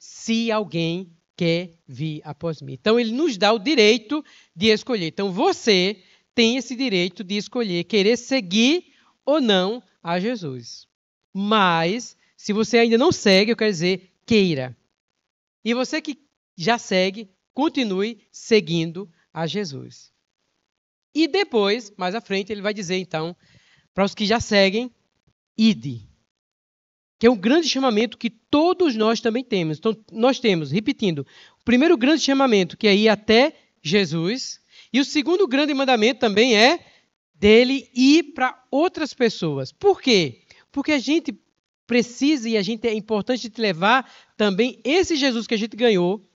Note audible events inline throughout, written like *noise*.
se alguém quer vir após mim. Então, ele nos dá o direito de escolher. Então, você tem esse direito de escolher querer seguir ou não a Jesus. Mas, se você ainda não segue, eu quero dizer, queira. E você que já segue, continue seguindo a Jesus. E depois, mais à frente, ele vai dizer então para os que já seguem: ide que é um grande chamamento que todos nós também temos. Então, nós temos, repetindo, o primeiro grande chamamento, que é ir até Jesus, e o segundo grande mandamento também é dele ir para outras pessoas. Por quê? Porque a gente precisa e a gente é importante de levar também esse Jesus que a gente ganhou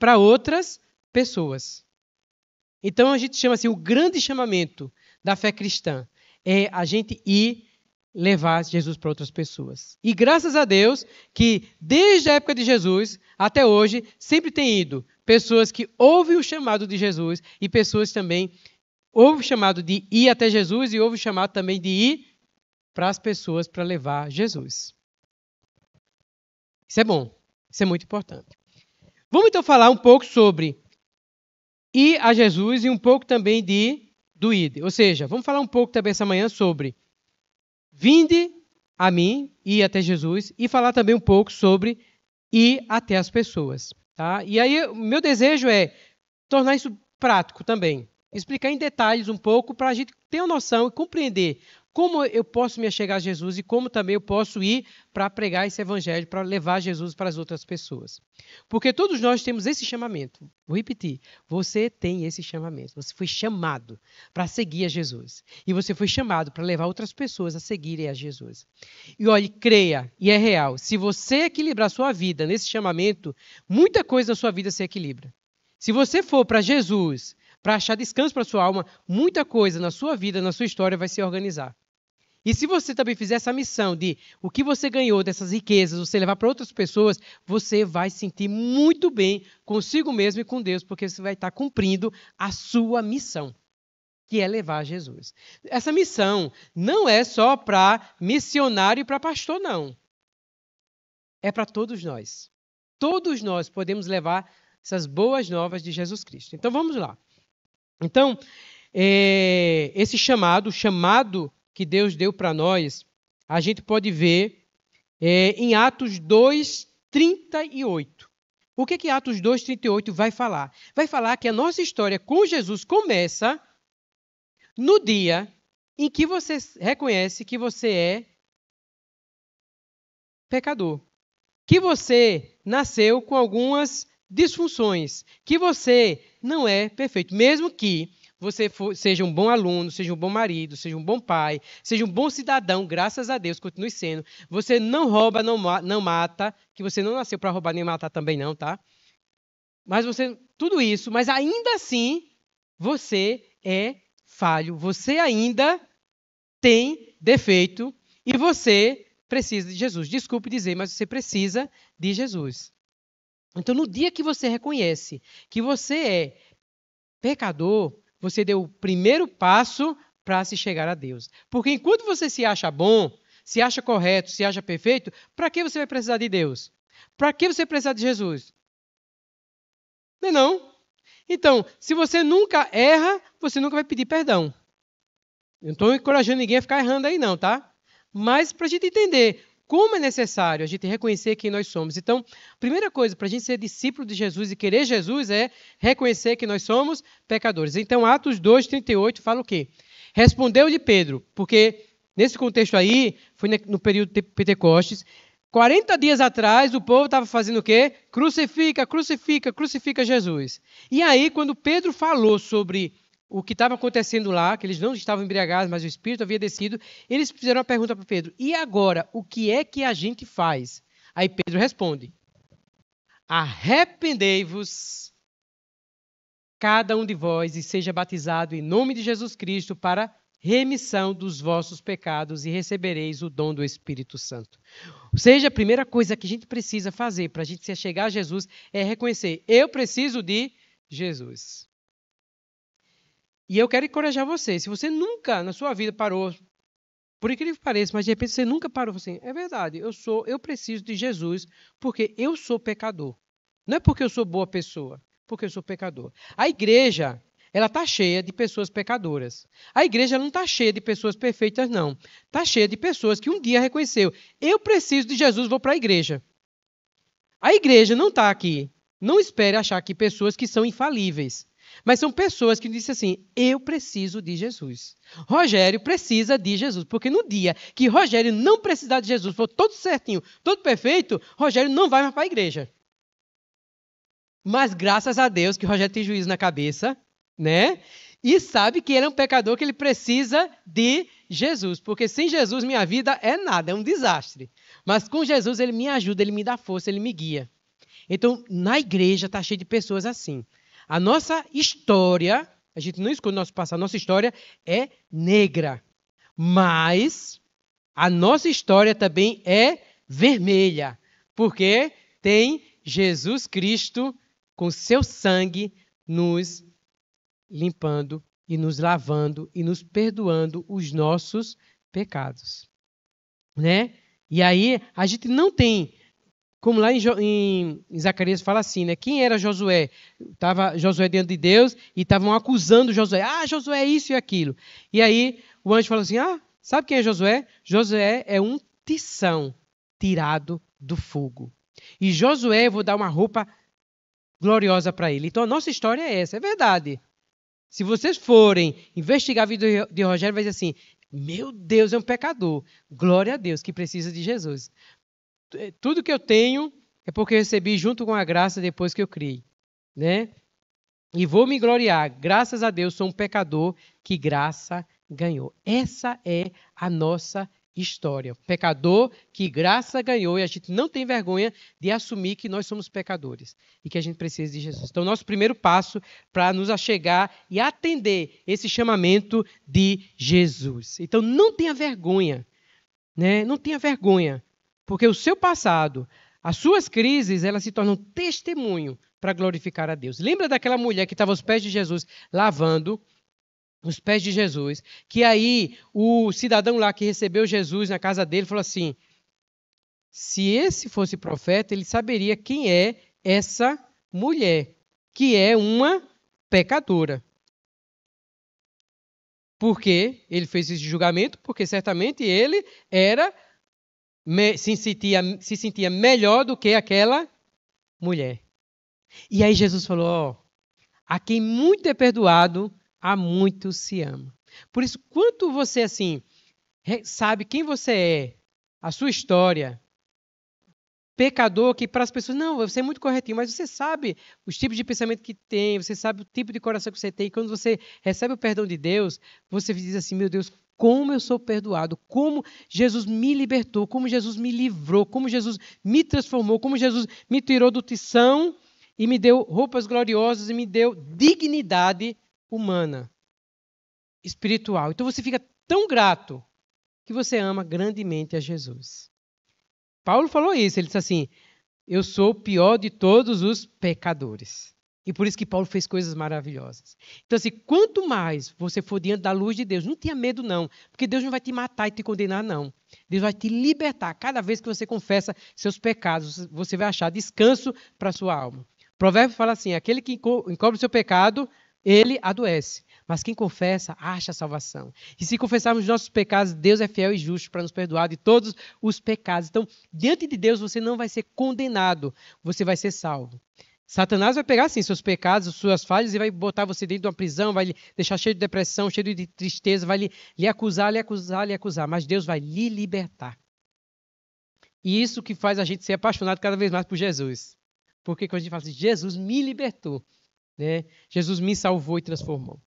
para outras pessoas. Então a gente chama assim o grande chamamento da fé cristã é a gente ir levar Jesus para outras pessoas. E graças a Deus que desde a época de Jesus até hoje sempre tem ido pessoas que ouvem o chamado de Jesus e pessoas também ouvem o chamado de ir até Jesus e ouvem o chamado também de ir para as pessoas para levar Jesus. Isso é bom, isso é muito importante. Vamos então falar um pouco sobre ir a Jesus e um pouco também de do ir, ou seja, vamos falar um pouco também essa manhã sobre Vinde a mim e até Jesus e falar também um pouco sobre ir até as pessoas. Tá? E aí, o meu desejo é tornar isso prático também. Explicar em detalhes um pouco para a gente ter uma noção e compreender como eu posso me achegar a Jesus e como também eu posso ir para pregar esse evangelho, para levar Jesus para as outras pessoas. Porque todos nós temos esse chamamento. Vou repetir. Você tem esse chamamento. Você foi chamado para seguir a Jesus. E você foi chamado para levar outras pessoas a seguirem a Jesus. E olhe, creia, e é real. Se você equilibrar sua vida nesse chamamento, muita coisa na sua vida se equilibra. Se você for para Jesus, para achar descanso para sua alma, muita coisa na sua vida, na sua história vai se organizar. E se você também fizer essa missão de o que você ganhou dessas riquezas, você levar para outras pessoas, você vai sentir muito bem consigo mesmo e com Deus, porque você vai estar cumprindo a sua missão, que é levar Jesus. Essa missão não é só para missionário e para pastor, não. É para todos nós. Todos nós podemos levar essas boas novas de Jesus Cristo. Então vamos lá. Então, é, esse chamado, chamado que Deus deu para nós, a gente pode ver é, em Atos 2, 38. O que, que Atos 2, 38 vai falar? Vai falar que a nossa história com Jesus começa no dia em que você reconhece que você é pecador, que você nasceu com algumas disfunções, que você não é perfeito, mesmo que você for, seja um bom aluno, seja um bom marido, seja um bom pai, seja um bom cidadão, graças a Deus, continue sendo. Você não rouba, não, não mata, que você não nasceu para roubar nem matar também não, tá? Mas você, tudo isso, mas ainda assim, você é falho, você ainda tem defeito e você precisa de Jesus. Desculpe dizer, mas você precisa de Jesus. Então, no dia que você reconhece que você é pecador, você deu o primeiro passo para se chegar a Deus. Porque enquanto você se acha bom, se acha correto, se acha perfeito, para que você vai precisar de Deus? Para que você vai precisar de Jesus? Não é não? Então, se você nunca erra, você nunca vai pedir perdão. Eu não estou encorajando ninguém a ficar errando aí não, tá? Mas para a gente entender, como é necessário a gente reconhecer quem nós somos. Então, primeira coisa para a gente ser discípulo de Jesus e querer Jesus é reconhecer que nós somos pecadores. Então, Atos 2:38 fala o quê? Respondeu-lhe Pedro, porque nesse contexto aí foi no período de Pentecostes, 40 dias atrás, o povo estava fazendo o quê? Crucifica, crucifica, crucifica Jesus. E aí, quando Pedro falou sobre o que estava acontecendo lá, que eles não estavam embriagados, mas o Espírito havia descido, eles fizeram a pergunta para Pedro: e agora, o que é que a gente faz? Aí Pedro responde: arrependei-vos, cada um de vós, e seja batizado em nome de Jesus Cristo para remissão dos vossos pecados e recebereis o dom do Espírito Santo. Ou seja, a primeira coisa que a gente precisa fazer para a gente se chegar a Jesus é reconhecer: eu preciso de Jesus. E eu quero encorajar você. Se você nunca na sua vida parou, por incrível que pareça, mas de repente você nunca parou assim, é verdade, eu sou, eu preciso de Jesus porque eu sou pecador. Não é porque eu sou boa pessoa, porque eu sou pecador. A igreja, ela está cheia de pessoas pecadoras. A igreja não está cheia de pessoas perfeitas, não. Está cheia de pessoas que um dia reconheceu: eu preciso de Jesus, vou para a igreja. A igreja não está aqui. Não espere achar que pessoas que são infalíveis. Mas são pessoas que dizem assim: eu preciso de Jesus. Rogério precisa de Jesus, porque no dia que Rogério não precisar de Jesus, for todo certinho, todo perfeito, Rogério não vai mais para a igreja. Mas graças a Deus que Rogério tem juízo na cabeça, né? E sabe que ele é um pecador que ele precisa de Jesus, porque sem Jesus minha vida é nada, é um desastre. Mas com Jesus ele me ajuda, ele me dá força, ele me guia. Então, na igreja está cheio de pessoas assim. A nossa história, a gente não esconde o nosso passado, a nossa história é negra. Mas a nossa história também é vermelha, porque tem Jesus Cristo com seu sangue nos limpando e nos lavando e nos perdoando os nossos pecados, né? E aí a gente não tem como lá em, em, em, Zacarias fala assim, né? Quem era Josué? Tava Josué diante de Deus e estavam acusando Josué. Ah, Josué é isso e aquilo. E aí o anjo falou assim: Ah, sabe quem é Josué? Josué é um tição tirado do fogo. E Josué, eu vou dar uma roupa gloriosa para ele. Então a nossa história é essa, é verdade. Se vocês forem investigar a vida de Rogério, vai dizer assim: Meu Deus, é um pecador. Glória a Deus que precisa de Jesus. É, tudo que eu tenho é porque recebi junto com a graça depois que eu criei, né? E vou me gloriar, graças a Deus sou um pecador que graça ganhou. Essa é a nossa história. Pecador que graça ganhou e a gente não tem vergonha de assumir que nós somos pecadores e que a gente precisa de Jesus. Então, nosso primeiro passo para nos achegar e atender esse chamamento de Jesus. Então, não tenha vergonha, né? Não tenha vergonha porque o seu passado, as suas crises, elas se tornam testemunho para glorificar a Deus. Lembra daquela mulher que estava aos pés de Jesus lavando os pés de Jesus, que aí o cidadão lá que recebeu Jesus na casa dele falou assim: se esse fosse profeta, ele saberia quem é essa mulher, que é uma pecadora. Por que Ele fez esse julgamento porque certamente ele era me, se, sentia, se sentia melhor do que aquela mulher. E aí Jesus falou: ó, a quem muito é perdoado, a muito se ama. Por isso, quanto você assim sabe quem você é, a sua história, pecador que para as pessoas, não, você é muito corretinho, mas você sabe os tipos de pensamento que tem, você sabe o tipo de coração que você tem. E quando você recebe o perdão de Deus, você diz assim: meu Deus, como eu sou perdoado, como Jesus me libertou, como Jesus me livrou, como Jesus me transformou, como Jesus me tirou do tição e me deu roupas gloriosas e me deu dignidade humana, espiritual. Então você fica tão grato que você ama grandemente a Jesus. Paulo falou isso, ele disse assim: Eu sou o pior de todos os pecadores. E por isso que Paulo fez coisas maravilhosas. Então, assim, quanto mais você for diante da luz de Deus, não tenha medo, não, porque Deus não vai te matar e te condenar, não. Deus vai te libertar. Cada vez que você confessa seus pecados, você vai achar descanso para a sua alma. Provérbio fala assim: aquele que encobre o seu pecado, ele adoece. Mas quem confessa, acha salvação. E se confessarmos nossos pecados, Deus é fiel e justo para nos perdoar de todos os pecados. Então, diante de Deus, você não vai ser condenado, você vai ser salvo. Satanás vai pegar sim seus pecados, suas falhas e vai botar você dentro de uma prisão, vai lhe deixar cheio de depressão, cheio de tristeza, vai lhe, lhe acusar, lhe acusar, lhe acusar, mas Deus vai lhe libertar. E isso que faz a gente ser apaixonado cada vez mais por Jesus. Porque quando a gente fala assim, Jesus me libertou, né? Jesus me salvou e transformou.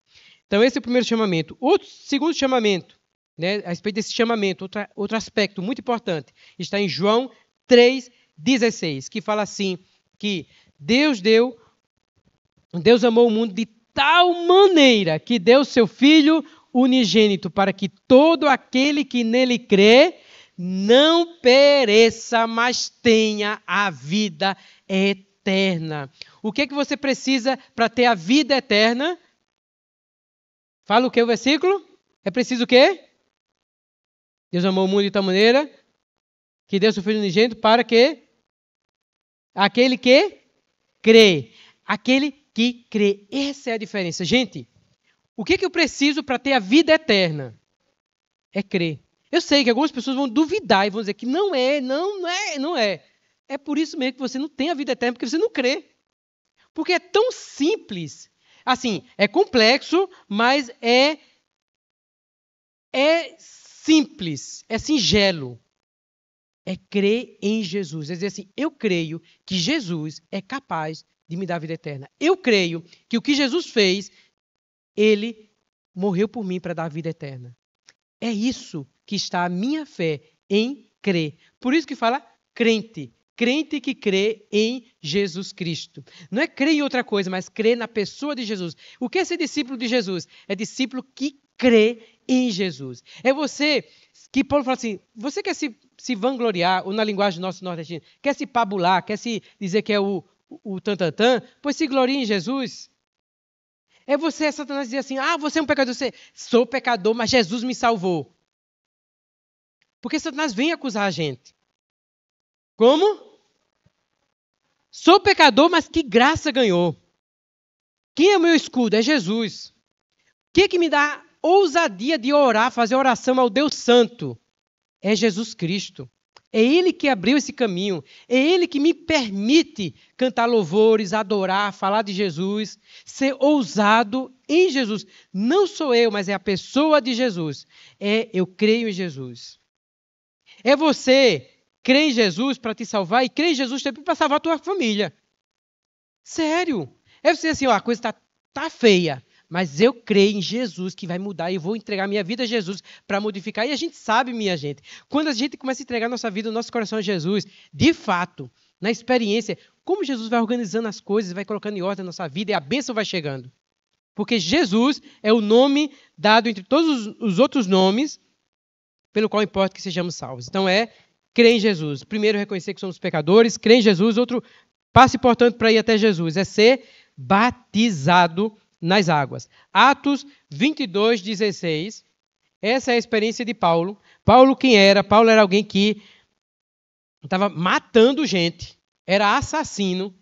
Então, esse é o primeiro chamamento. Outro segundo chamamento, né, a respeito desse chamamento, outra, outro aspecto muito importante, está em João 3,16, que fala assim: que Deus deu, Deus amou o mundo de tal maneira que deu seu Filho unigênito, para que todo aquele que nele crê não pereça, mas tenha a vida eterna. O que é que você precisa para ter a vida eterna? Fala o que o versículo? É preciso o quê? Deus amou o mundo de tal maneira que Deus o Filho unigênito para que aquele que crê, aquele que crê. Essa é a diferença. Gente, o que, que eu preciso para ter a vida eterna? É crer. Eu sei que algumas pessoas vão duvidar e vão dizer que não é, não, não é, não é. É por isso mesmo que você não tem a vida eterna, porque você não crê. Porque é tão simples Assim, é complexo, mas é é simples, é singelo. É crer em Jesus. É dizer assim, eu creio que Jesus é capaz de me dar a vida eterna. Eu creio que o que Jesus fez, ele morreu por mim para dar a vida eterna. É isso que está a minha fé em crer. Por isso que fala crente crente que crê em Jesus Cristo. Não é crer em outra coisa, mas crer na pessoa de Jesus. O que é ser discípulo de Jesus? É discípulo que crê em Jesus. É você que Paulo fala assim: você quer se, se vangloriar, ou na linguagem do nosso nordestino, quer se pabular, quer se dizer que é o, o, o tantantã, pois se gloria em Jesus. É você, Satanás, dizer assim: ah, você é um pecador, você sou pecador, mas Jesus me salvou. Porque Satanás vem acusar a gente. Como? Sou pecador, mas que graça ganhou. Quem é o meu escudo? É Jesus. O que, é que me dá ousadia de orar, fazer oração ao Deus Santo? É Jesus Cristo. É Ele que abriu esse caminho. É Ele que me permite cantar louvores, adorar, falar de Jesus, ser ousado em Jesus. Não sou eu, mas é a pessoa de Jesus. É eu creio em Jesus. É você crê em Jesus para te salvar e crê em Jesus também para salvar a tua família. Sério. É você assim, ó, a coisa está tá feia, mas eu creio em Jesus que vai mudar e vou entregar minha vida a Jesus para modificar. E a gente sabe, minha gente, quando a gente começa a entregar nossa vida, o nosso coração a Jesus, de fato, na experiência, como Jesus vai organizando as coisas, vai colocando em ordem a nossa vida e a bênção vai chegando. Porque Jesus é o nome dado entre todos os outros nomes pelo qual importa que sejamos salvos. Então é crer em Jesus. Primeiro, reconhecer que somos pecadores, crer em Jesus. Outro passo importante para ir até Jesus é ser batizado nas águas. Atos 22, 16. Essa é a experiência de Paulo. Paulo quem era? Paulo era alguém que estava matando gente, era assassino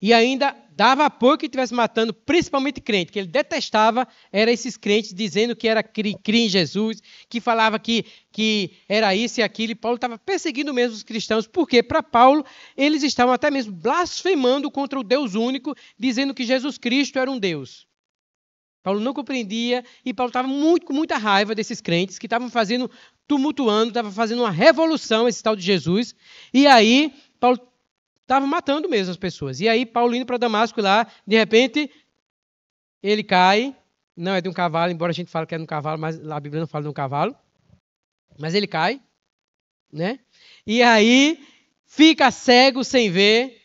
e ainda dava apoio que estivesse matando, principalmente crente, que ele detestava, eram esses crentes dizendo que era crer em Jesus, que falava que, que era isso e aquilo, e Paulo estava perseguindo mesmo os cristãos, porque para Paulo eles estavam até mesmo blasfemando contra o Deus único, dizendo que Jesus Cristo era um Deus. Paulo não compreendia e Paulo estava muito, com muita raiva desses crentes que estavam fazendo, tumultuando, estavam fazendo uma revolução, esse tal de Jesus. E aí, Paulo estava matando mesmo as pessoas. E aí, Paulo indo para Damasco lá, de repente, ele cai. Não é de um cavalo, embora a gente fale que é de um cavalo, mas a Bíblia não fala de um cavalo. Mas ele cai, né? E aí, fica cego sem ver.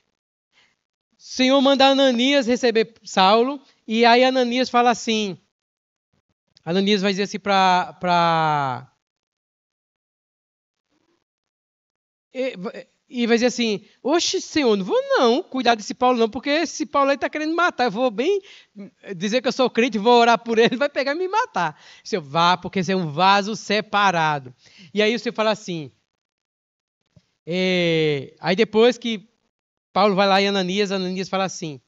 O Senhor manda Ananias receber Saulo. E aí, Ananias fala assim. Ananias vai dizer assim para e vai dizer assim: Oxe, senhor, não vou não cuidar desse Paulo, não, porque esse Paulo aí está querendo matar. Eu vou bem eh, dizer que eu sou crente, vou orar por *laughs* ele, vai pegar e me matar. O senhor, vá, porque você é um vaso separado. E aí o senhor fala assim. É... aí depois que Paulo vai lá em Ananias, Ananias fala assim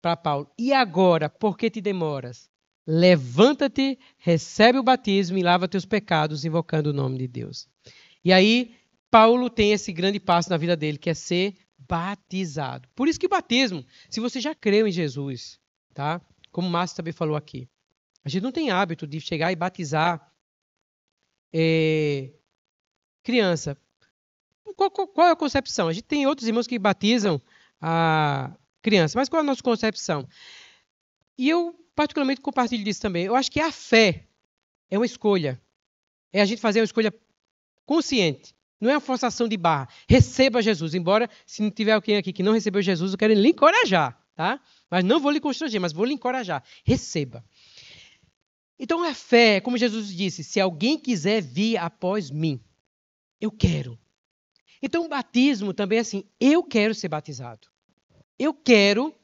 para Paulo: E agora, por que te demoras? Levanta-te, recebe o batismo e lava teus pecados, invocando o nome de Deus. E aí Paulo tem esse grande passo na vida dele, que é ser batizado. Por isso que o batismo, se você já creu em Jesus, tá? Como o Márcio também falou aqui, a gente não tem hábito de chegar e batizar é, criança. Qual, qual, qual, é a concepção? A gente tem outros irmãos que batizam a criança, mas qual é a nossa concepção? E eu, particularmente, compartilho disso também. Eu acho que a fé é uma escolha. É a gente fazer uma escolha consciente. Não é uma forçação de barra. Receba Jesus. Embora, se não tiver alguém aqui que não recebeu Jesus, eu quero lhe encorajar, tá? Mas não vou lhe constranger, mas vou lhe encorajar. Receba. Então a fé, como Jesus disse, se alguém quiser vir após mim, eu quero. Então o batismo também é assim, eu quero ser batizado. Eu quero,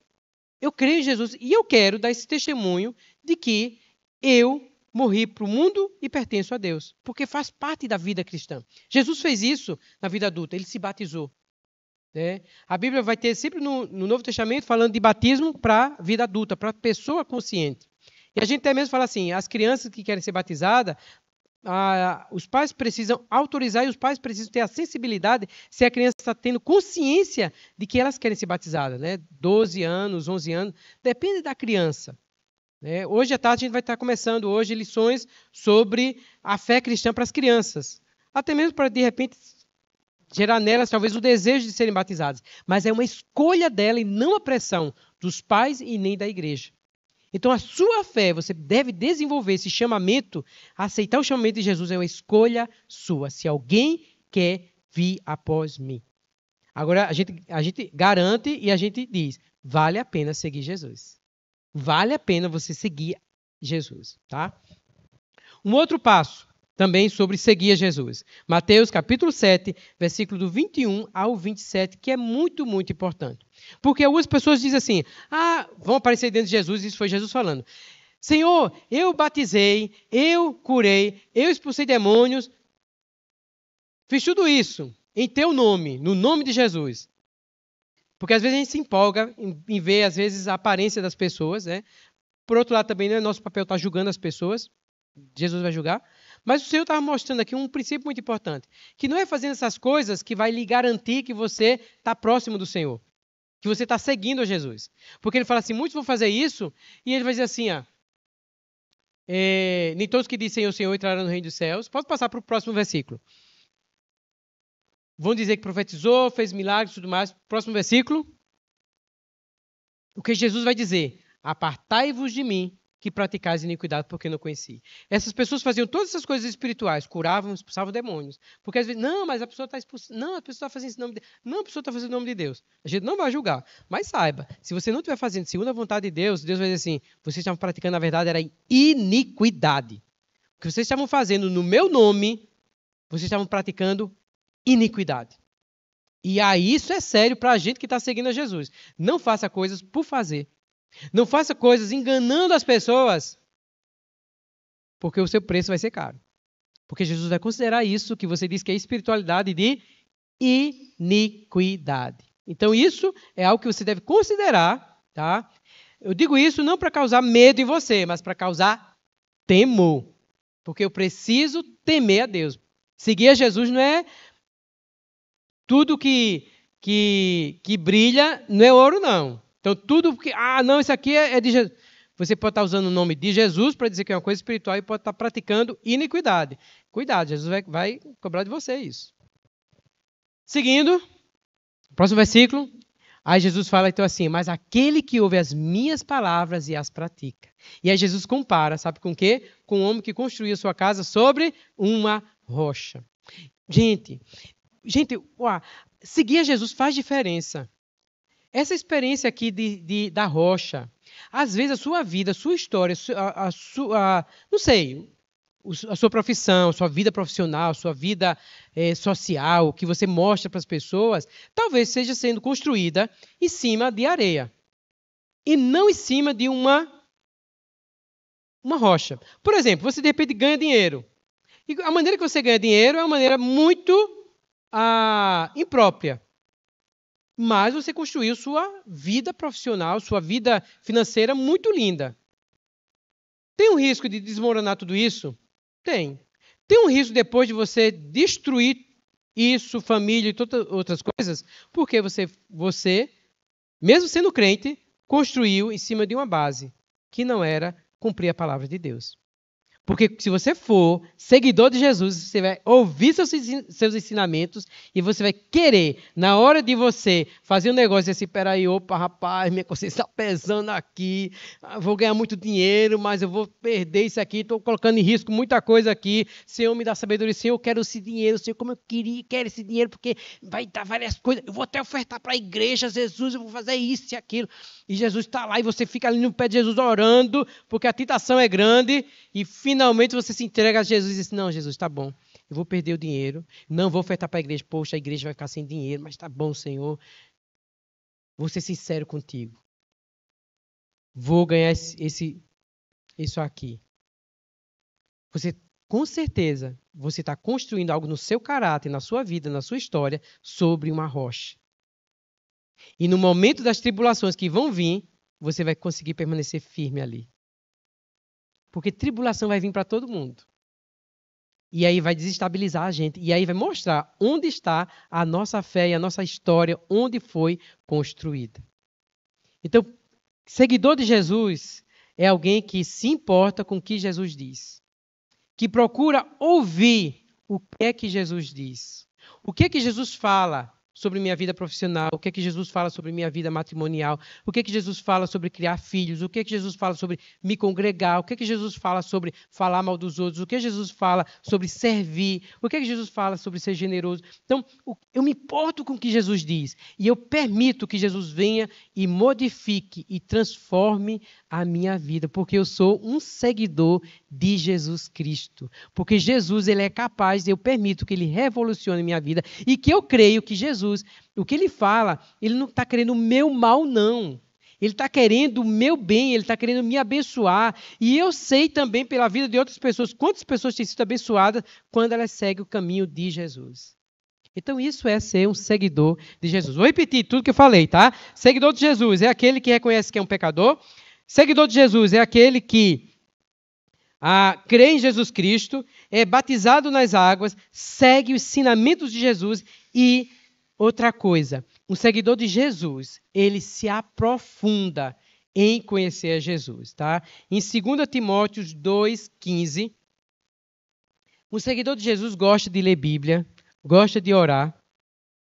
eu creio em Jesus e eu quero dar esse testemunho de que eu morri para o mundo e pertenço a Deus, porque faz parte da vida cristã. Jesus fez isso na vida adulta, ele se batizou. Né? A Bíblia vai ter sempre no, no Novo Testamento falando de batismo para vida adulta, para pessoa consciente. E a gente até mesmo fala assim: as crianças que querem ser batizadas, a, os pais precisam autorizar e os pais precisam ter a sensibilidade se a criança está tendo consciência de que elas querem ser batizadas, né? 12 anos, 11 anos, depende da criança. Né? hoje à tarde a gente vai estar começando hoje lições sobre a fé cristã para as crianças. Até mesmo para, de repente, gerar nelas talvez o desejo de serem batizadas. Mas é uma escolha dela e não a pressão dos pais e nem da igreja. Então, a sua fé, você deve desenvolver esse chamamento. Aceitar o chamamento de Jesus é uma escolha sua. Se alguém quer vir após mim. Agora, a gente, a gente garante e a gente diz: vale a pena seguir Jesus. Vale a pena você seguir Jesus, tá? Um outro passo também sobre seguir a Jesus. Mateus capítulo 7, versículo do 21 ao 27, que é muito, muito importante. Porque algumas pessoas dizem assim: "Ah, vão aparecer dentro de Jesus, isso foi Jesus falando. Senhor, eu batizei, eu curei, eu expulsei demônios, fiz tudo isso em teu nome, no nome de Jesus. Porque às vezes a gente se empolga em, em ver, às vezes, a aparência das pessoas, né? Por outro lado, também não é nosso papel estar tá julgando as pessoas. Jesus vai julgar. Mas o Senhor estava tá mostrando aqui um princípio muito importante. Que não é fazendo essas coisas que vai lhe garantir que você está próximo do Senhor. Que você está seguindo a Jesus. Porque ele fala assim, muitos vão fazer isso. E ele vai dizer assim, ah, é, nem todos que dizem o Senhor entrarão no reino dos céus. Posso passar para o próximo versículo. Vão dizer que profetizou, fez milagres e tudo mais. Próximo versículo. O que Jesus vai dizer? Apartai-vos de mim, que praticais iniquidade, porque não conheci. Essas pessoas faziam todas essas coisas espirituais, curavam, expulsavam demônios. Porque às vezes, não, mas a pessoa está expulsando, não, a pessoa está fazendo esse nome de não, a pessoa está fazendo o nome de Deus. A gente não vai julgar. Mas saiba, se você não estiver fazendo segundo a vontade de Deus, Deus vai dizer assim: vocês estavam praticando, na verdade, era iniquidade. O que vocês estavam fazendo no meu nome, vocês estavam praticando iniquidade. E aí isso é sério para a gente que está seguindo a Jesus. Não faça coisas por fazer. Não faça coisas enganando as pessoas, porque o seu preço vai ser caro. Porque Jesus vai considerar isso que você diz que é espiritualidade de iniquidade. Então isso é algo que você deve considerar, tá? Eu digo isso não para causar medo em você, mas para causar temor. Porque eu preciso temer a Deus. Seguir a Jesus não é tudo que, que, que brilha não é ouro, não. Então, tudo que. Ah, não, isso aqui é, é de Jesus. Você pode estar usando o nome de Jesus para dizer que é uma coisa espiritual e pode estar praticando iniquidade. Cuidado, Jesus vai, vai cobrar de você isso. Seguindo, próximo versículo. Aí Jesus fala então assim: Mas aquele que ouve as minhas palavras e as pratica. E aí Jesus compara, sabe com o quê? Com o um homem que construiu sua casa sobre uma rocha. Gente, Gente, seguir a Jesus faz diferença. Essa experiência aqui de, de, da rocha, às vezes a sua vida, a sua história, a, sua, não sei, a sua profissão, a sua vida profissional, a sua vida é, social, que você mostra para as pessoas, talvez seja sendo construída em cima de areia e não em cima de uma uma rocha. Por exemplo, você de repente ganha dinheiro. E a maneira que você ganha dinheiro é uma maneira muito ah, imprópria. Mas você construiu sua vida profissional, sua vida financeira muito linda. Tem um risco de desmoronar tudo isso? Tem. Tem um risco depois de você destruir isso, família e todas outras coisas, porque você, você, mesmo sendo crente, construiu em cima de uma base que não era cumprir a palavra de Deus. Porque se você for seguidor de Jesus, você vai ouvir seus, seus ensinamentos e você vai querer, na hora de você fazer um negócio assim, peraí, opa, rapaz, minha consciência está pesando aqui, ah, vou ganhar muito dinheiro, mas eu vou perder isso aqui, estou colocando em risco muita coisa aqui. Senhor, me dá sabedoria, Senhor, eu quero esse dinheiro, Senhor, como eu queria, quero esse dinheiro, porque vai dar várias coisas, eu vou até ofertar para a igreja, Jesus, eu vou fazer isso e aquilo. E Jesus está lá e você fica ali no pé de Jesus orando, porque a tentação é grande e finalmente finalmente você se entrega a Jesus e diz: Não, Jesus, tá bom, eu vou perder o dinheiro, não vou ofertar para a igreja, poxa, a igreja vai ficar sem dinheiro, mas tá bom, Senhor. Vou ser sincero contigo. Vou ganhar esse, esse isso aqui. Você, com certeza, você está construindo algo no seu caráter, na sua vida, na sua história, sobre uma rocha. E no momento das tribulações que vão vir, você vai conseguir permanecer firme ali. Porque tribulação vai vir para todo mundo. E aí vai desestabilizar a gente. E aí vai mostrar onde está a nossa fé e a nossa história, onde foi construída. Então, seguidor de Jesus é alguém que se importa com o que Jesus diz, que procura ouvir o que é que Jesus diz, o que é que Jesus fala, sobre minha vida profissional, o que é que Jesus fala sobre minha vida matrimonial, o que é que Jesus fala sobre criar filhos, o que é que Jesus fala sobre me congregar, o que é que Jesus fala sobre falar mal dos outros, o que é Jesus fala sobre servir, o que é que Jesus fala sobre ser generoso. Então, eu me importo com o que Jesus diz e eu permito que Jesus venha e modifique e transforme a minha vida, porque eu sou um seguidor de Jesus Cristo. Porque Jesus, ele é capaz, eu permito que ele revolucione minha vida e que eu creio que Jesus, o que ele fala, ele não está querendo o meu mal, não. Ele está querendo o meu bem, ele está querendo me abençoar. E eu sei também pela vida de outras pessoas, quantas pessoas têm sido abençoadas quando elas seguem o caminho de Jesus. Então, isso é ser um seguidor de Jesus. Vou repetir tudo que eu falei, tá? Seguidor de Jesus é aquele que reconhece que é um pecador. Seguidor de Jesus é aquele que a, crê em Jesus Cristo, é batizado nas águas, segue os ensinamentos de Jesus e outra coisa, um seguidor de Jesus, ele se aprofunda em conhecer a Jesus, tá? Em 2 Timóteo 2:15, um seguidor de Jesus gosta de ler Bíblia, gosta de orar,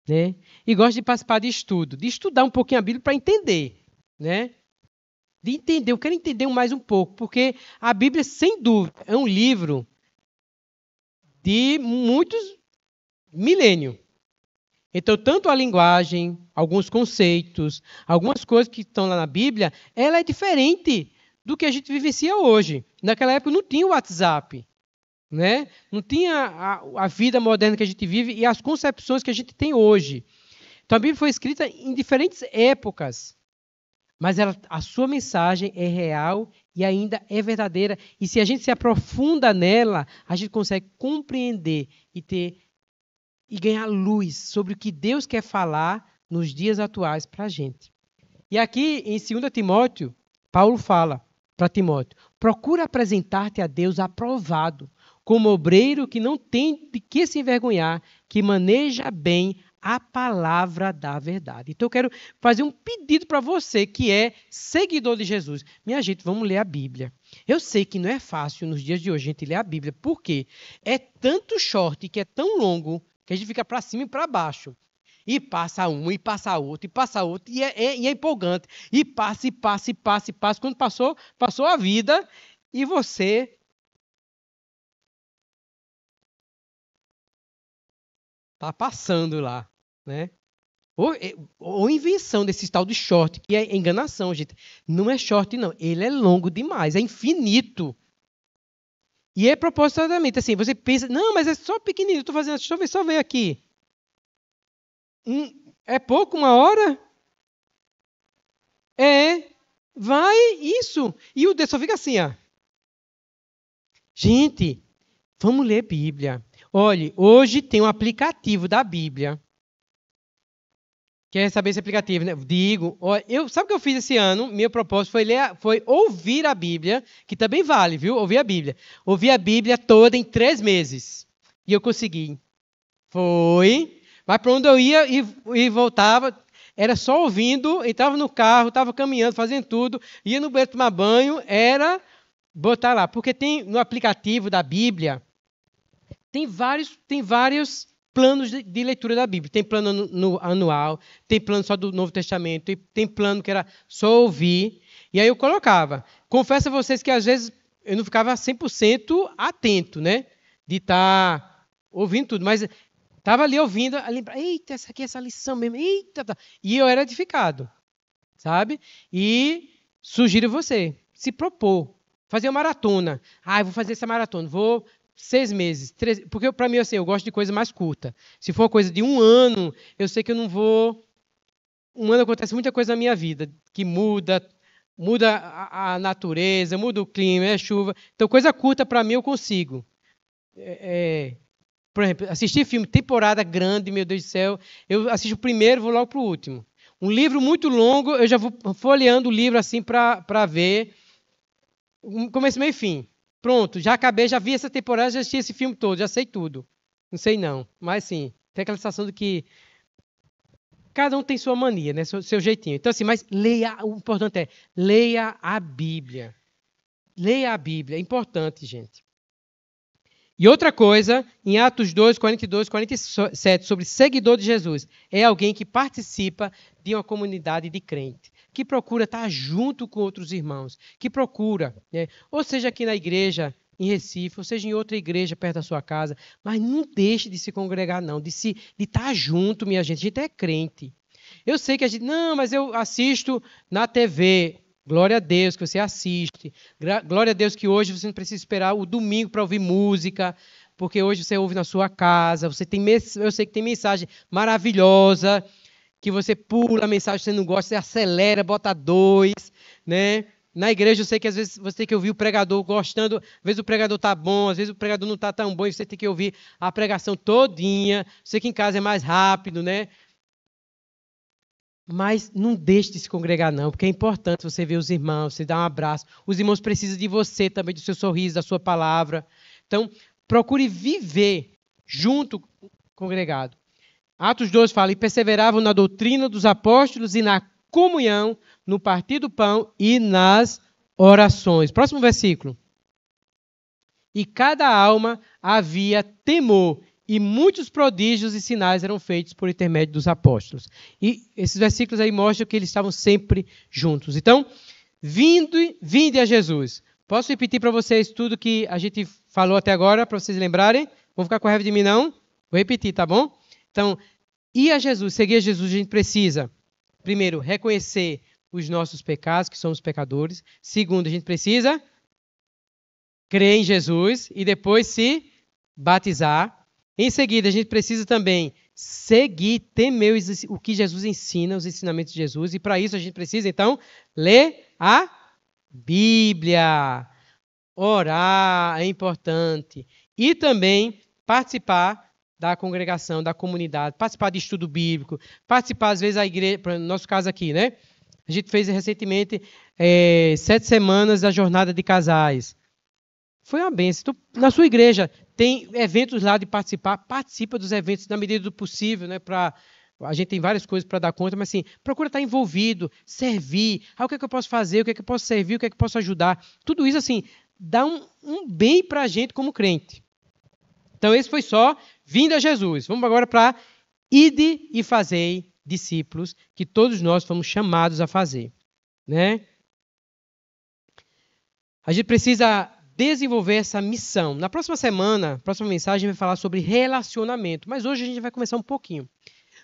né? E gosta de participar de estudo, de estudar um pouquinho a Bíblia para entender, né? de entender, eu quero entender mais um pouco, porque a Bíblia, sem dúvida, é um livro de muitos milênios. Então, tanto a linguagem, alguns conceitos, algumas coisas que estão lá na Bíblia, ela é diferente do que a gente vivencia hoje. Naquela época não tinha o WhatsApp, né? não tinha a, a vida moderna que a gente vive e as concepções que a gente tem hoje. Então, a Bíblia foi escrita em diferentes épocas mas ela, a sua mensagem é real e ainda é verdadeira. E se a gente se aprofunda nela, a gente consegue compreender e ter e ganhar luz sobre o que Deus quer falar nos dias atuais para a gente. E aqui em 2 Timóteo, Paulo fala para Timóteo: procura apresentar-te a Deus aprovado, como obreiro que não tem de que se envergonhar, que maneja bem a palavra da verdade. Então eu quero fazer um pedido para você que é seguidor de Jesus. Minha gente, vamos ler a Bíblia. Eu sei que não é fácil nos dias de hoje a gente ler a Bíblia, porque é tanto short que é tão longo que a gente fica para cima e para baixo. E passa um, e passa outro, e passa outro, e é, é, e é empolgante. E passa, e passa, e passa, e passa. Quando passou, passou a vida e você tá passando lá, né? Ou, é, ou invenção desse tal de short, que é enganação, gente. Não é short, não. Ele é longo demais, é infinito. E é propositadamente assim, você pensa, não, mas é só pequenininho, estou fazendo, deixa eu ver, só ver aqui. Um, é pouco, uma hora? É, vai isso. E o dedo só fica assim, ó. Gente, vamos ler Bíblia. Olhe, hoje tem um aplicativo da Bíblia. Quer saber esse aplicativo? Né? Digo, eu, sabe o que eu fiz esse ano? Meu propósito foi, ler, foi ouvir a Bíblia, que também vale, viu? Ouvir a Bíblia. Ouvir a Bíblia toda em três meses. E eu consegui. Foi. Mas para onde eu ia e, e voltava, era só ouvindo, entrava no carro, estava caminhando, fazendo tudo, ia no banheiro tomar banho, era botar lá. Porque tem no aplicativo da Bíblia, tem vários, tem vários planos de, de leitura da Bíblia. Tem plano no, no, anual, tem plano só do Novo Testamento, tem, tem plano que era só ouvir. E aí eu colocava. Confesso a vocês que às vezes eu não ficava 100% atento, né? De estar tá ouvindo tudo, mas estava ali ouvindo, ali, eita, essa aqui é essa lição mesmo, eita. Tá. E eu era edificado, sabe? E sugiro você, se propor, fazer uma maratona. Ah, eu vou fazer essa maratona, vou seis meses, três, porque para mim eu assim, eu gosto de coisa mais curta. Se for uma coisa de um ano, eu sei que eu não vou. Um ano acontece muita coisa na minha vida que muda, muda a, a natureza, muda o clima, é chuva. Então coisa curta para mim eu consigo. É, é, por exemplo, assistir filme temporada grande, meu Deus do céu, eu assisto o primeiro, vou logo pro último. Um livro muito longo, eu já vou folheando o livro assim para ver começo meio fim. Pronto, já acabei, já vi essa temporada, já assisti esse filme todo, já sei tudo. Não sei não, mas sim, tem aquela sensação de que cada um tem sua mania, né? Seu, seu, jeitinho. Então, assim, mas leia, o importante é, leia a Bíblia. Leia a Bíblia, é importante, gente. E outra coisa, em Atos 2, 42, 47, sobre seguidor de Jesus, é alguém que participa de uma comunidade de crente que procura estar junto com outros irmãos, que procura, né, ou seja aqui na igreja em Recife, ou seja em outra igreja perto da sua casa, mas não deixe de se congregar não, de se de estar junto, minha gente, a gente é crente. Eu sei que a gente, não, mas eu assisto na TV. Glória a Deus que você assiste. Glória a Deus que hoje você não precisa esperar o domingo para ouvir música porque hoje você ouve na sua casa, você tem eu sei que tem mensagem maravilhosa que você pula a mensagem que você não gosta, você acelera, bota dois, né? Na igreja eu sei que às vezes você tem que ouvir o pregador gostando, às vezes o pregador tá bom, às vezes o pregador não tá tão bom, e você tem que ouvir a pregação todinha. sei que em casa é mais rápido, né? Mas não deixe de se congregar, não, porque é importante você ver os irmãos, você dar um abraço. Os irmãos precisam de você também, do seu sorriso, da sua palavra. Então, procure viver junto congregado. Atos 2 fala: e perseveravam na doutrina dos apóstolos e na comunhão, no partir do pão e nas orações. Próximo versículo. E cada alma havia temor, e muitos prodígios e sinais eram feitos por intermédio dos apóstolos. E esses versículos aí mostram que eles estavam sempre juntos. Então, vindo, vinde a Jesus. Posso repetir para vocês tudo que a gente falou até agora, para vocês lembrarem? Vou ficar com raiva de mim, não? Vou repetir, tá bom? Então, ir a Jesus, seguir a Jesus, a gente precisa, primeiro, reconhecer os nossos pecados, que somos pecadores. Segundo, a gente precisa crer em Jesus e depois se batizar. Em seguida, a gente precisa também seguir, temer o que Jesus ensina, os ensinamentos de Jesus. E para isso, a gente precisa, então, ler a Bíblia. Orar é importante. E também participar da congregação, da comunidade, participar de estudo bíblico, participar, às vezes, a igreja, no nosso caso aqui, né? A gente fez recentemente é, sete semanas da jornada de casais. Foi uma benção. na sua igreja, tem eventos lá de participar, participa dos eventos na medida do possível, né? Pra, a gente tem várias coisas para dar conta, mas assim, procura estar tá envolvido, servir. Ah, o que é que eu posso fazer? O que é que eu posso servir? O que é que eu posso ajudar? Tudo isso, assim, dá um, um bem para a gente como crente. Então, esse foi só Vindo a Jesus. Vamos agora para ide e fazei discípulos, que todos nós fomos chamados a fazer. Né? A gente precisa desenvolver essa missão. Na próxima semana, próxima mensagem vai falar sobre relacionamento, mas hoje a gente vai começar um pouquinho.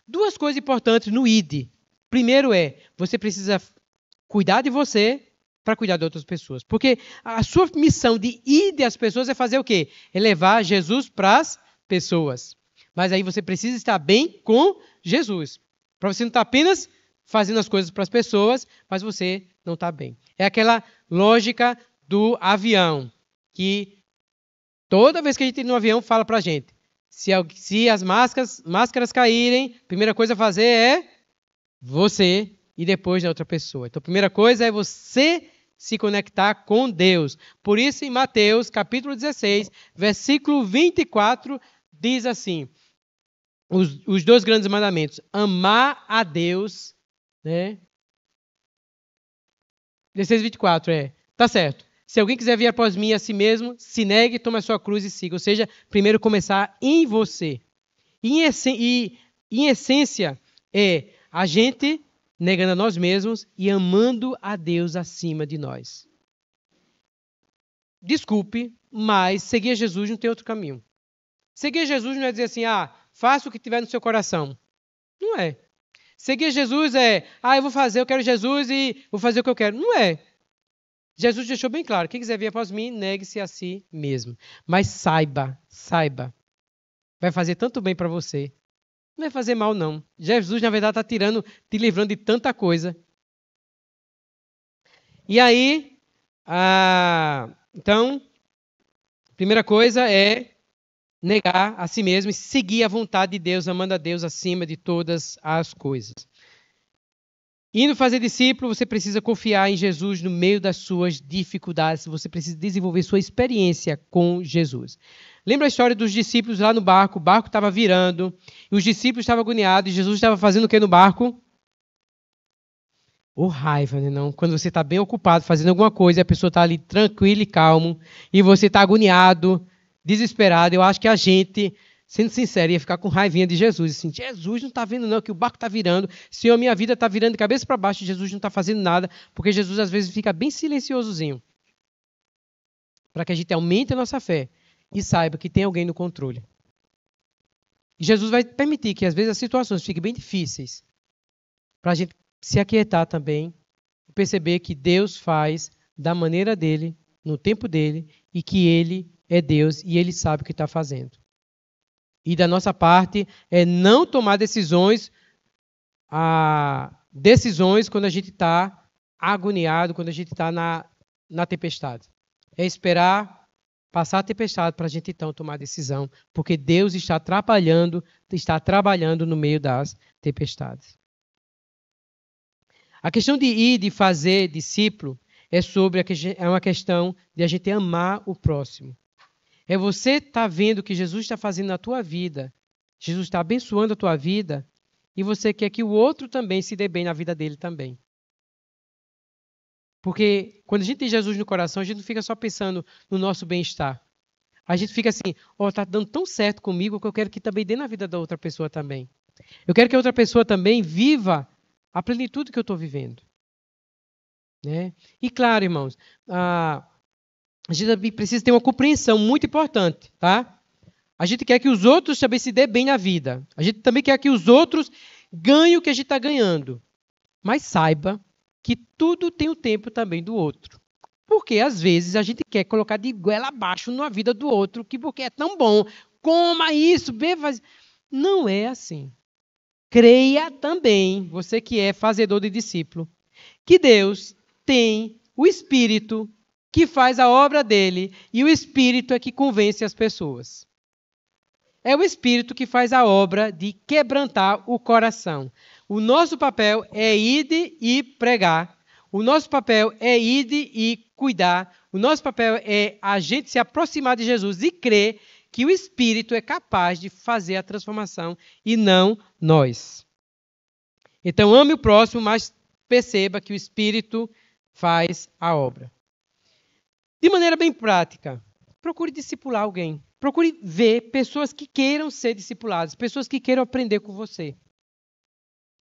Duas coisas importantes no Ide. Primeiro é, você precisa cuidar de você para cuidar de outras pessoas. Porque a sua missão de ID as pessoas é fazer o quê? É levar Jesus para as pessoas. Mas aí você precisa estar bem com Jesus. Para você não estar tá apenas fazendo as coisas para as pessoas, mas você não está bem. É aquela lógica do avião, que toda vez que a gente entra no avião, fala para a gente. Se, se as máscaras, máscaras caírem, a primeira coisa a fazer é você e depois a outra pessoa. Então, a primeira coisa é você se conectar com Deus. Por isso, em Mateus, capítulo 16, versículo 24, diz assim: os, os dois grandes mandamentos, amar a Deus, né? 16, 24, é. Tá certo. Se alguém quiser vir após mim a si mesmo, se negue, tome a sua cruz e siga. Ou seja, primeiro começar em você. Em e em essência é a gente negando a nós mesmos e amando a Deus acima de nós. Desculpe, mas seguir Jesus não tem outro caminho. Seguir Jesus não é dizer assim, ah, faça o que tiver no seu coração. Não é. Seguir Jesus é, ah, eu vou fazer, eu quero Jesus e vou fazer o que eu quero. Não é. Jesus deixou bem claro: quem quiser vir após mim, negue-se a si mesmo. Mas saiba, saiba. Vai fazer tanto bem para você. Não vai fazer mal, não. Jesus, na verdade, está tirando, te livrando de tanta coisa. E aí, a... Ah, então, primeira coisa é negar a si mesmo e seguir a vontade de Deus, amando a Deus acima de todas as coisas. Indo fazer discípulo, você precisa confiar em Jesus no meio das suas dificuldades, você precisa desenvolver sua experiência com Jesus. Lembra a história dos discípulos lá no barco? O barco estava virando, e os discípulos estavam agoniados, e Jesus estava fazendo o que no barco? O oh, raiva, né? Não? Quando você está bem ocupado fazendo alguma coisa, a pessoa está ali tranquila e calmo, e você está agoniado, desesperado. Eu acho que a gente, sendo sincero, ia ficar com raivinha de Jesus. Assim, Jesus não está vendo, não, que o barco está virando. Senhor, minha vida está virando de cabeça para baixo. Jesus não está fazendo nada, porque Jesus às vezes fica bem silenciosozinho. Para que a gente aumente a nossa fé e saiba que tem alguém no controle. E Jesus vai permitir que às vezes as situações fiquem bem difíceis para a gente se aquietar também e perceber que Deus faz da maneira dele, no tempo dele e que ele é Deus e Ele sabe o que está fazendo. E da nossa parte é não tomar decisões, a, decisões quando a gente está agoniado, quando a gente está na, na tempestade. É esperar passar a tempestade para a gente então tomar decisão, porque Deus está trabalhando, está trabalhando no meio das tempestades. A questão de ir, de fazer discípulo, é sobre a, é uma questão de a gente amar o próximo. É você tá vendo o que Jesus está fazendo na tua vida. Jesus está abençoando a tua vida e você quer que o outro também se dê bem na vida dele também. Porque quando a gente tem Jesus no coração, a gente não fica só pensando no nosso bem-estar. A gente fica assim, ó, oh, tá dando tão certo comigo que eu quero que também dê na vida da outra pessoa também. Eu quero que a outra pessoa também viva a plenitude que eu estou vivendo. Né? E claro, irmãos, a, ah, a gente precisa ter uma compreensão muito importante, tá? A gente quer que os outros também se dê bem na vida. A gente também quer que os outros ganhem o que a gente está ganhando. Mas saiba que tudo tem o tempo também do outro. Porque às vezes a gente quer colocar de goela abaixo na vida do outro, que porque é tão bom, coma isso, beba. Não é assim. Creia também, você que é fazedor de discípulo, que Deus tem o espírito que faz a obra dele e o Espírito é que convence as pessoas. É o Espírito que faz a obra de quebrantar o coração. O nosso papel é ir e pregar. O nosso papel é ir e cuidar. O nosso papel é a gente se aproximar de Jesus e crer que o Espírito é capaz de fazer a transformação e não nós. Então, ame o próximo, mas perceba que o Espírito faz a obra. De maneira bem prática, procure discipular alguém. Procure ver pessoas que queiram ser discipuladas, pessoas que queiram aprender com você.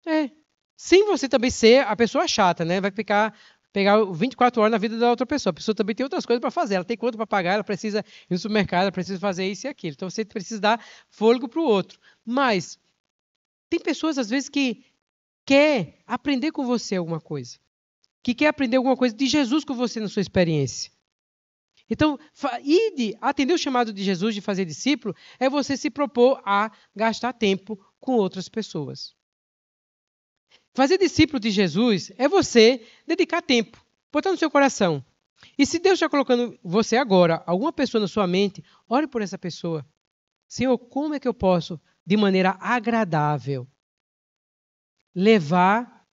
É. Sem você também ser a pessoa chata, né? Vai ficar pegar 24 horas na vida da outra pessoa. A pessoa também tem outras coisas para fazer. Ela tem conta para pagar, ela precisa ir no supermercado, ela precisa fazer isso e aquilo. Então você precisa dar fôlego para o outro. Mas tem pessoas, às vezes, que quer aprender com você alguma coisa. Que quer aprender alguma coisa de Jesus com você na sua experiência. Então, ide, atender o chamado de Jesus de fazer discípulo é você se propor a gastar tempo com outras pessoas. Fazer discípulo de Jesus é você dedicar tempo, botar no seu coração. E se Deus está colocando você agora, alguma pessoa na sua mente, ore por essa pessoa. Senhor, como é que eu posso, de maneira agradável, levar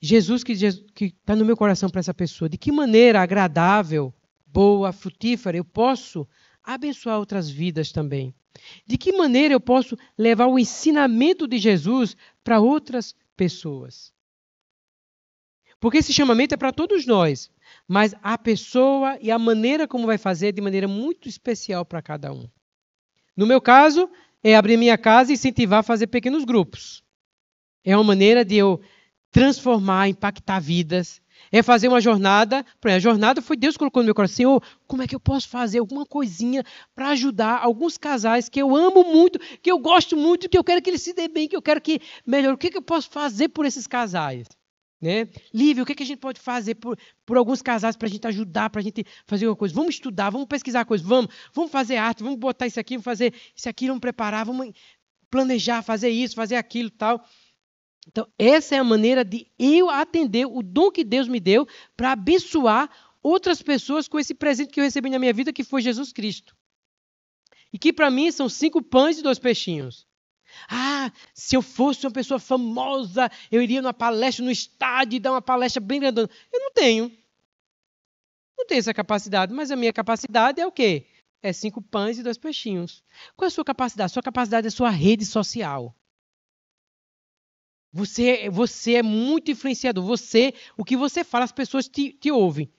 Jesus que está no meu coração para essa pessoa? De que maneira agradável boa, frutífera, eu posso abençoar outras vidas também? De que maneira eu posso levar o ensinamento de Jesus para outras pessoas? Porque esse chamamento é para todos nós, mas a pessoa e a maneira como vai fazer é de maneira muito especial para cada um. No meu caso, é abrir minha casa e incentivar a fazer pequenos grupos. É uma maneira de eu transformar, impactar vidas é fazer uma jornada. A jornada foi Deus colocando colocou no meu coração. Senhor, como é que eu posso fazer alguma coisinha para ajudar alguns casais que eu amo muito, que eu gosto muito, que eu quero que eles se dêem bem, que eu quero que melhore. O que, é que eu posso fazer por esses casais? Né? Lívia, o que, é que a gente pode fazer por, por alguns casais para a gente ajudar, para a gente fazer alguma coisa? Vamos estudar, vamos pesquisar coisas, vamos, vamos fazer arte, vamos botar isso aqui, vamos fazer isso aqui, vamos preparar, vamos planejar, fazer isso, fazer aquilo tal. Então, essa é a maneira de eu atender o dom que Deus me deu para abençoar outras pessoas com esse presente que eu recebi na minha vida, que foi Jesus Cristo. E que para mim são cinco pães e dois peixinhos. Ah, se eu fosse uma pessoa famosa, eu iria numa palestra no estádio e dar uma palestra bem grandona. Eu não tenho. Não tenho essa capacidade, mas a minha capacidade é o quê? É cinco pães e dois peixinhos. Qual é a sua capacidade? Sua capacidade é sua rede social. Você, é, você é muito influenciador. Você, o que você fala, as pessoas te, te ouvem.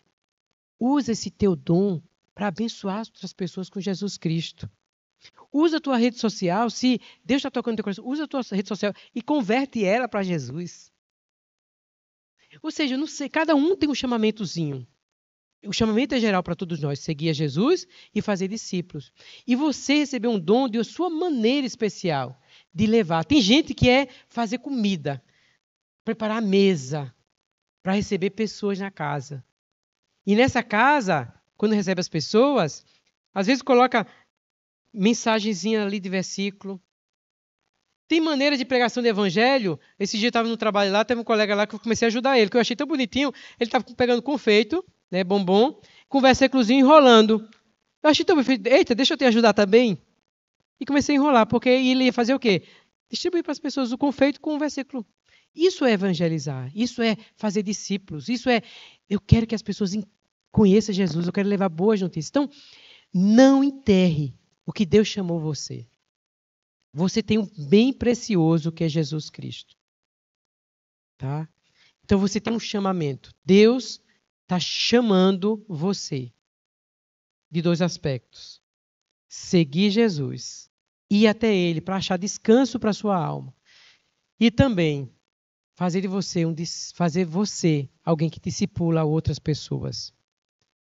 Usa esse teu dom para abençoar as outras pessoas com Jesus Cristo. Usa a tua rede social, se Deus está tocando no teu coração, usa a tua rede social e converte ela para Jesus. Ou seja, não sei, cada um tem um chamamentozinho. O chamamento é geral para todos nós, seguir a Jesus e fazer discípulos. E você recebeu um dom de sua maneira especial de levar. Tem gente que é fazer comida, preparar mesa para receber pessoas na casa. E nessa casa, quando recebe as pessoas, às vezes coloca mensagenzinha ali de versículo. Tem maneira de pregação do evangelho. Esse dia eu estava no trabalho lá, teve um colega lá que eu comecei a ajudar ele, que eu achei tão bonitinho. Ele estava pegando confeito, né, bombom, com versículozinho enrolando. Eu achei tão bonito. Eita, deixa eu te ajudar também e comecei a enrolar, porque ele ia fazer o quê? Distribuir para as pessoas o confeito com o um versículo. Isso é evangelizar, isso é fazer discípulos, isso é eu quero que as pessoas conheçam Jesus, eu quero levar boas notícias. Então, não enterre o que Deus chamou você. Você tem um bem precioso que é Jesus Cristo. Tá? Então você tem um chamamento. Deus está chamando você de dois aspectos seguir Jesus, ir até Ele para achar descanso para sua alma. E também fazer de você um, fazer você alguém que discipula outras pessoas,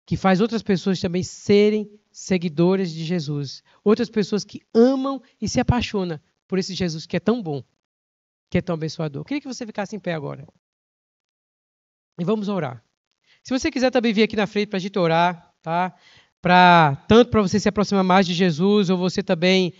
que faz outras pessoas também serem seguidores de Jesus, outras pessoas que amam e se apaixonam por esse Jesus que é tão bom, que é tão abençoador. Eu queria que você ficasse em pé agora. E vamos orar. Se você quiser também vir aqui na frente para a gente orar, tá? para tanto para você se aproximar mais de Jesus, ou você também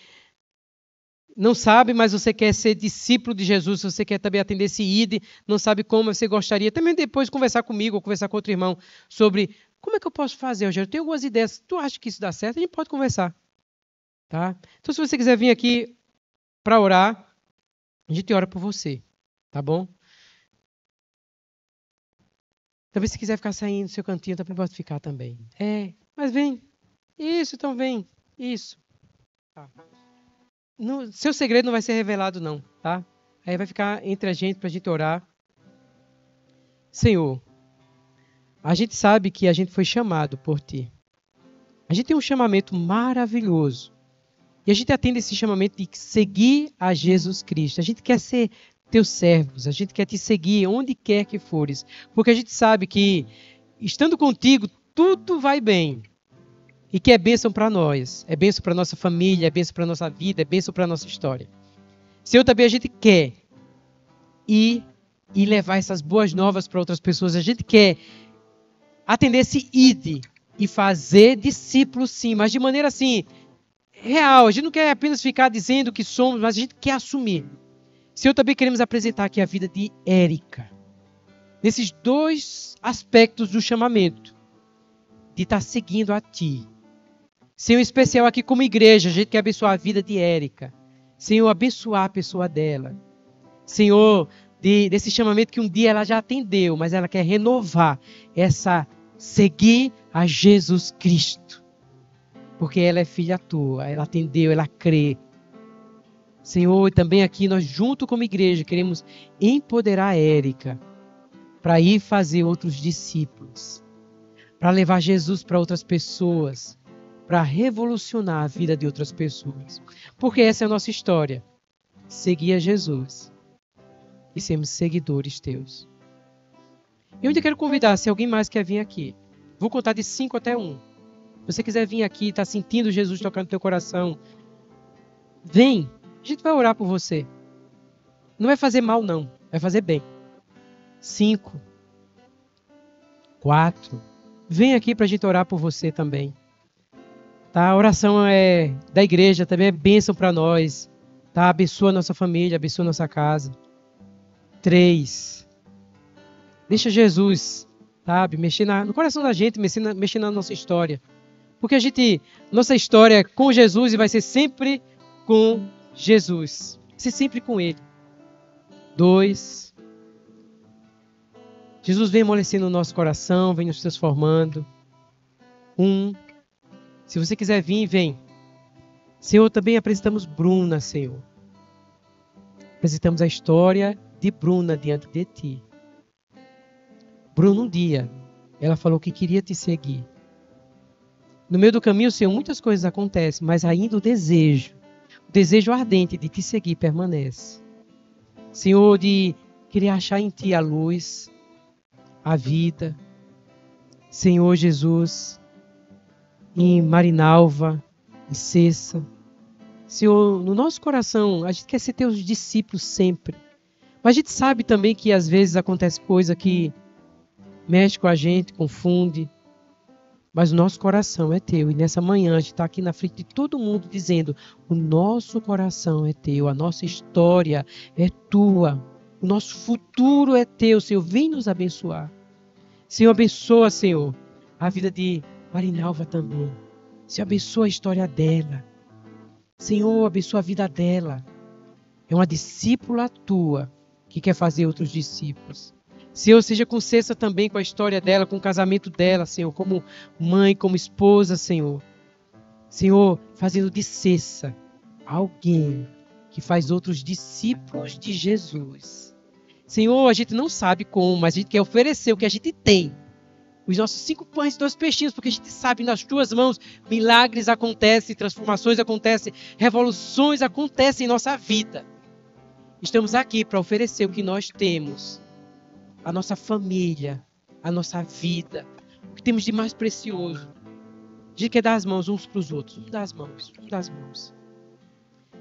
não sabe, mas você quer ser discípulo de Jesus, você quer também atender esse ID, não sabe como você gostaria. Também depois conversar comigo ou conversar com outro irmão sobre como é que eu posso fazer, Rogério. Eu tenho algumas ideias. Tu acha que isso dá certo? A gente pode conversar. Tá? Então, se você quiser vir aqui para orar, a gente ora por você. Tá bom? Também se quiser ficar saindo do seu cantinho, também pode ficar também. É, mas vem. Isso, então vem. Isso. Tá. No, seu segredo não vai ser revelado, não, tá? Aí vai ficar entre a gente para a gente orar. Senhor, a gente sabe que a gente foi chamado por Ti. A gente tem um chamamento maravilhoso. E a gente atende esse chamamento de seguir a Jesus Cristo. A gente quer ser teus servos, a gente quer te seguir onde quer que fores, porque a gente sabe que estando contigo tudo vai bem. E que é bênção para nós, é bênção para nossa família, é bênção para nossa vida, é bênção para nossa história. Senhor, também a gente quer ir e levar essas boas novas para outras pessoas. A gente quer atender esse id e fazer discípulos sim, mas de maneira assim, real. A gente não quer apenas ficar dizendo que somos, mas a gente quer assumir. Senhor, também queremos apresentar aqui a vida de Érica. Nesses dois aspectos do chamamento de estar tá seguindo a Ti. Senhor, especial aqui como igreja, a gente quer abençoar a vida de Érica. Senhor, abençoar a pessoa dela. Senhor, de, desse chamamento que um dia ela já atendeu, mas ela quer renovar essa seguir a Jesus Cristo. Porque ela é filha tua, ela atendeu, ela crê. Senhor, e também aqui nós, junto como igreja, queremos empoderar a Érica para ir fazer outros discípulos para levar Jesus para outras pessoas, para revolucionar a vida de outras pessoas. Porque essa é a nossa história. Seguir a Jesus e sermos seguidores teus. Eu ainda quero convidar, se alguém mais quer vir aqui, vou contar de cinco até Um. Se você quiser vir aqui, está sentindo Jesus tocando no teu coração, vem, a gente vai orar por você. Não vai fazer mal, não, vai fazer bem. Cinco, quatro vem aqui para a gente orar por você também. Tá? A oração é da igreja também é bênção para nós. Tá? Abençoa nossa família, abençoa nossa casa. Três. Deixa Jesus, sabe, mexer na, no coração da gente, mexer na, mexer na nossa história. Porque a gente, nossa história é com Jesus e vai ser sempre com Jesus. Ser sempre com Ele. Dois. Jesus vem amolecendo o nosso coração, vem nos transformando. Um, se você quiser vir, vem. Senhor, também apresentamos Bruna, Senhor. Apresentamos a história de Bruna diante de ti. Bruna, um dia, ela falou que queria te seguir. No meio do caminho, Senhor, muitas coisas acontecem, mas ainda o desejo, o desejo ardente de te seguir permanece. Senhor, de querer achar em ti a luz, a vida. Senhor Jesus, em Marinalva, em Cessa. Senhor, no nosso coração, a gente quer ser teus discípulos sempre. Mas a gente sabe também que às vezes acontece coisa que mexe com a gente, confunde. Mas o nosso coração é teu. E nessa manhã a gente está aqui na frente de todo mundo dizendo: o nosso coração é teu, a nossa história é tua. O nosso futuro é teu, Senhor. Vem nos abençoar. Senhor, abençoa, Senhor, a vida de Marinalva também. Senhor, abençoa a história dela. Senhor, abençoa a vida dela. É uma discípula tua que quer fazer outros discípulos. Senhor, seja com Cessa também com a história dela, com o casamento dela, Senhor, como mãe, como esposa, Senhor. Senhor, fazendo de Cessa alguém que faz outros discípulos de Jesus. Senhor, a gente não sabe como, mas a gente quer oferecer o que a gente tem. Os nossos cinco pães e dois peixinhos, porque a gente sabe nas tuas mãos milagres acontecem, transformações acontecem, revoluções acontecem em nossa vida. Estamos aqui para oferecer o que nós temos, a nossa família, a nossa vida, o que temos de mais precioso. A gente quer dar as mãos uns para os outros, um dá as mãos, um dá as mãos.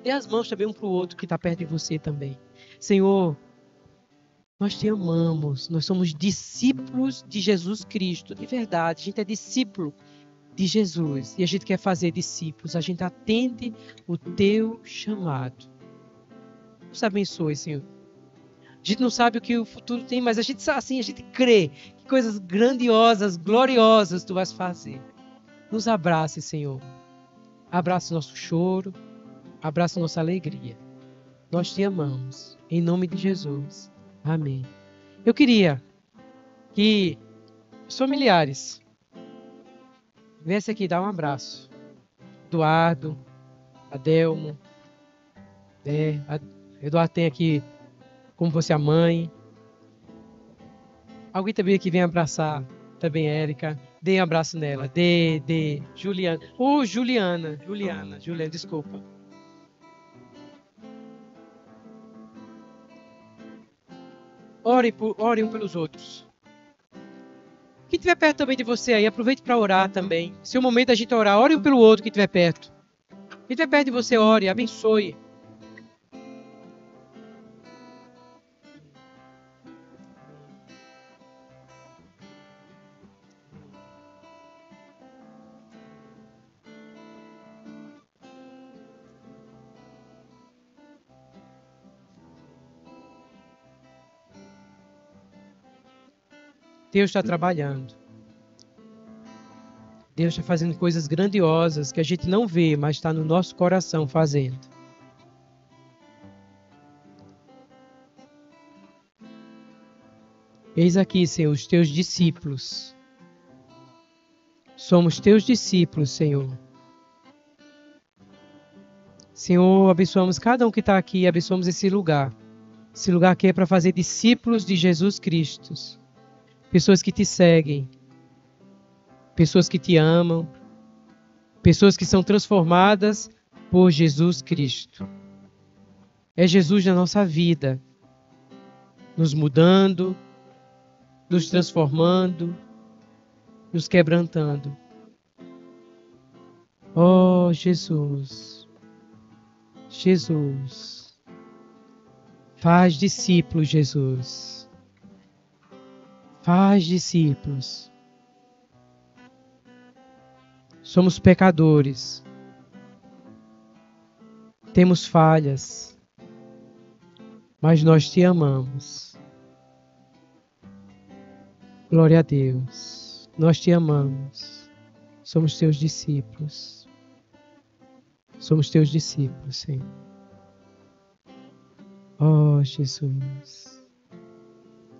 Dê as mãos também um para o outro que está perto de você também. Senhor, nós te amamos, nós somos discípulos de Jesus Cristo, de verdade. A gente é discípulo de Jesus e a gente quer fazer discípulos. A gente atende o teu chamado. Nos abençoe, Senhor. A gente não sabe o que o futuro tem, mas a gente assim, a gente crê que coisas grandiosas, gloriosas tu vais fazer. Nos abrace, Senhor. Abraça o nosso choro, abraça a nossa alegria. Nós te amamos. Em nome de Jesus. Amém. Eu queria que os familiares viessem aqui dar um abraço. Eduardo, Adelmo, é, a, Eduardo tem aqui como fosse a mãe. Alguém também que vem abraçar, também Érica. Dê um abraço nela. Dê, dê. Juliana. Ô, oh, Juliana. Juliana, Juliana, desculpa. Ore, ore um pelos outros. Quem estiver perto também de você aí, aproveite para orar também. Se é o momento da gente orar, ore um pelo outro que estiver perto. Quem estiver perto de você, ore, abençoe. Deus está trabalhando. Deus está fazendo coisas grandiosas que a gente não vê, mas está no nosso coração fazendo. Eis aqui, Senhor, os teus discípulos. Somos teus discípulos, Senhor. Senhor, abençoamos cada um que está aqui, abençoamos esse lugar. Esse lugar aqui é para fazer discípulos de Jesus Cristo pessoas que te seguem, pessoas que te amam, pessoas que são transformadas por Jesus Cristo. É Jesus na nossa vida, nos mudando, nos transformando, nos quebrantando. Oh, Jesus, Jesus, faz discípulo Jesus. Faz discípulos. Somos pecadores. Temos falhas. Mas nós te amamos. Glória a Deus. Nós te amamos. Somos teus discípulos. Somos teus discípulos, Senhor. Oh, Jesus.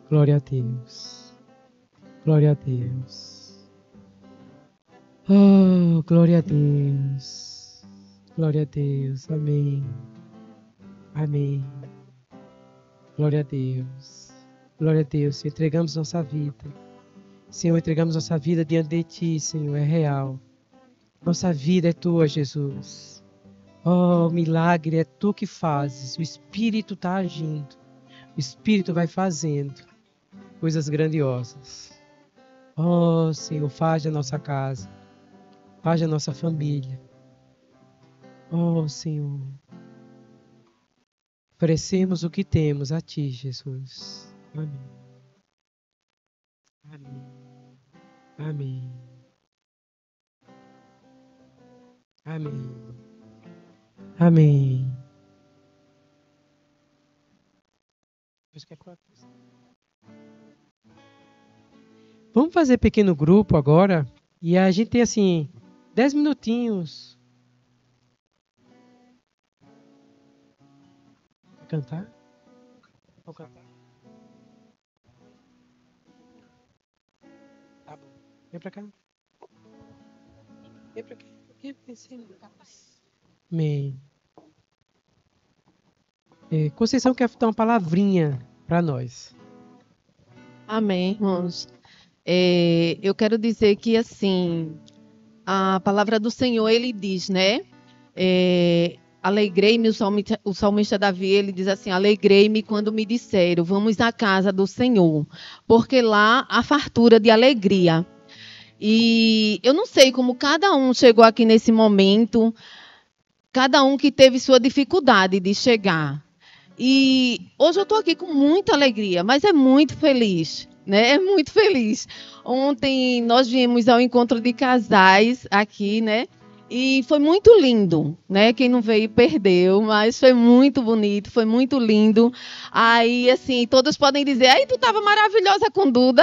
Glória a Deus. Glória a Deus. Oh, glória a Deus. Glória a Deus. Amém. Amém. Glória a Deus. Glória a Deus. entregamos nossa vida. Senhor, entregamos nossa vida diante de Ti, Senhor. É real. Nossa vida é Tua, Jesus. Oh, milagre é Tu que fazes. O Espírito está agindo. O Espírito vai fazendo coisas grandiosas. Oh, Senhor, faz a nossa casa, faz a nossa família. Oh, Senhor, oferecemos o que temos a Ti, Jesus. Amém. Amém. Amém. Amém. Amém. Vamos fazer pequeno grupo agora. E a gente tem assim, dez minutinhos. Vai cantar? Vou cantar. Tá bom. Vem pra cá. Vem pra cá. Vem pra cá. Amém. É, Conceição quer dar uma palavrinha para nós. Amém, irmãos. É, eu quero dizer que assim a palavra do Senhor ele diz, né? É, Alegrei-me, o salmista, o salmista Davi, ele diz assim: Alegrei-me quando me disseram, vamos à casa do Senhor, porque lá há fartura de alegria. E eu não sei como cada um chegou aqui nesse momento, cada um que teve sua dificuldade de chegar. E hoje eu estou aqui com muita alegria, mas é muito feliz né? É muito feliz. Ontem nós viemos ao encontro de casais aqui, né? E foi muito lindo, né? Quem não veio perdeu, mas foi muito bonito, foi muito lindo. Aí, assim, todos podem dizer, aí tu estava maravilhosa com Duda,